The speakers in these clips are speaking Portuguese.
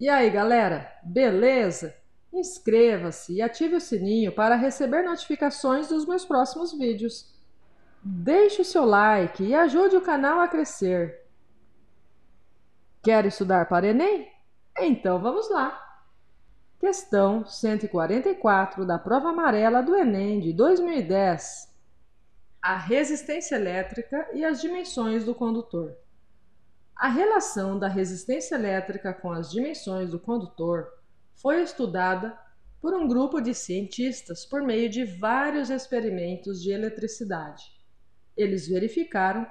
E aí, galera, beleza? Inscreva-se e ative o sininho para receber notificações dos meus próximos vídeos. Deixe o seu like e ajude o canal a crescer. Quer estudar para Enem? Então vamos lá! Questão 144 da prova amarela do Enem de 2010. A resistência elétrica e as dimensões do condutor. A relação da resistência elétrica com as dimensões do condutor foi estudada por um grupo de cientistas por meio de vários experimentos de eletricidade. Eles verificaram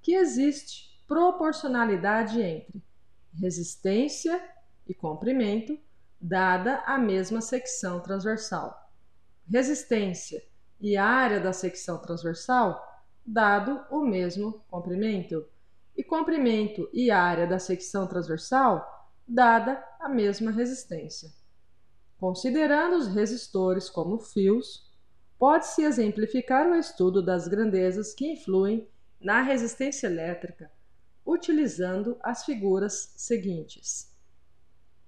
que existe proporcionalidade entre resistência e comprimento dada a mesma secção transversal. Resistência e área da secção transversal dado o mesmo comprimento e comprimento e área da secção transversal, dada a mesma resistência. Considerando os resistores como fios, pode-se exemplificar o estudo das grandezas que influem na resistência elétrica utilizando as figuras seguintes.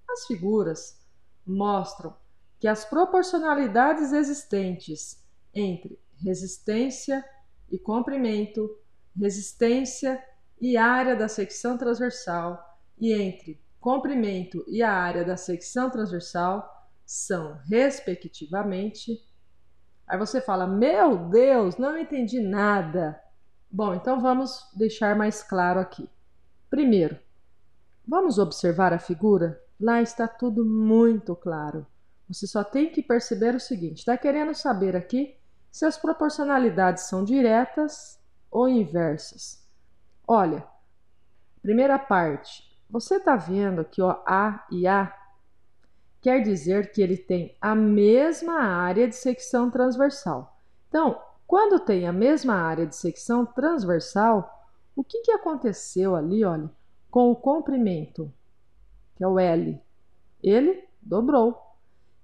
As figuras mostram que as proporcionalidades existentes entre resistência e comprimento, resistência e área da secção transversal e entre comprimento e a área da secção transversal são, respectivamente. Aí você fala: Meu Deus, não entendi nada. Bom, então vamos deixar mais claro aqui. Primeiro, vamos observar a figura? Lá está tudo muito claro. Você só tem que perceber o seguinte: está querendo saber aqui se as proporcionalidades são diretas ou inversas. Olha, primeira parte. Você está vendo que o A e A quer dizer que ele tem a mesma área de secção transversal. Então, quando tem a mesma área de secção transversal, o que, que aconteceu ali, olha, com o comprimento, que é o L? Ele dobrou.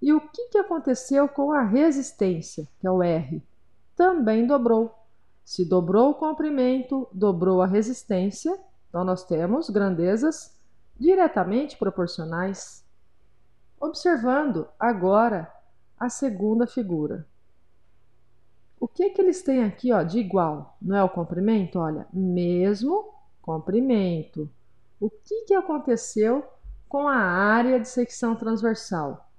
E o que, que aconteceu com a resistência, que é o R? Também dobrou. Se dobrou o comprimento, dobrou a resistência, então nós temos grandezas diretamente proporcionais. Observando agora a segunda figura. O que, que eles têm aqui ó, de igual? Não é o comprimento? Olha, mesmo comprimento. O que, que aconteceu com a área de secção transversal?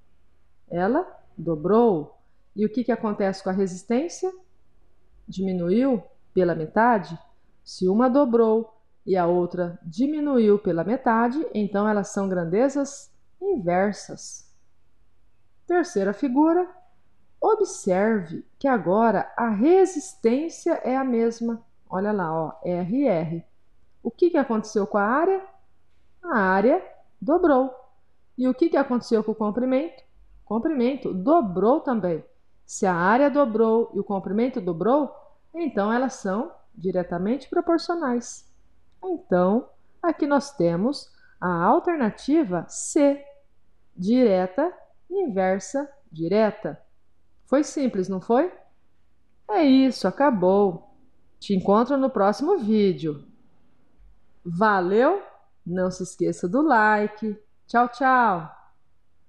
Ela dobrou. E o que, que acontece com a resistência? diminuiu pela metade, se uma dobrou e a outra diminuiu pela metade, então elas são grandezas inversas. Terceira figura, observe que agora a resistência é a mesma. Olha lá, ó, RR. O que, que aconteceu com a área? A área dobrou. E o que, que aconteceu com o comprimento? O comprimento dobrou também. Se a área dobrou e o comprimento dobrou, então elas são diretamente proporcionais. Então, aqui nós temos a alternativa C, direta inversa direta. Foi simples, não foi? É isso, acabou. Te encontro no próximo vídeo. Valeu! Não se esqueça do like. Tchau, tchau!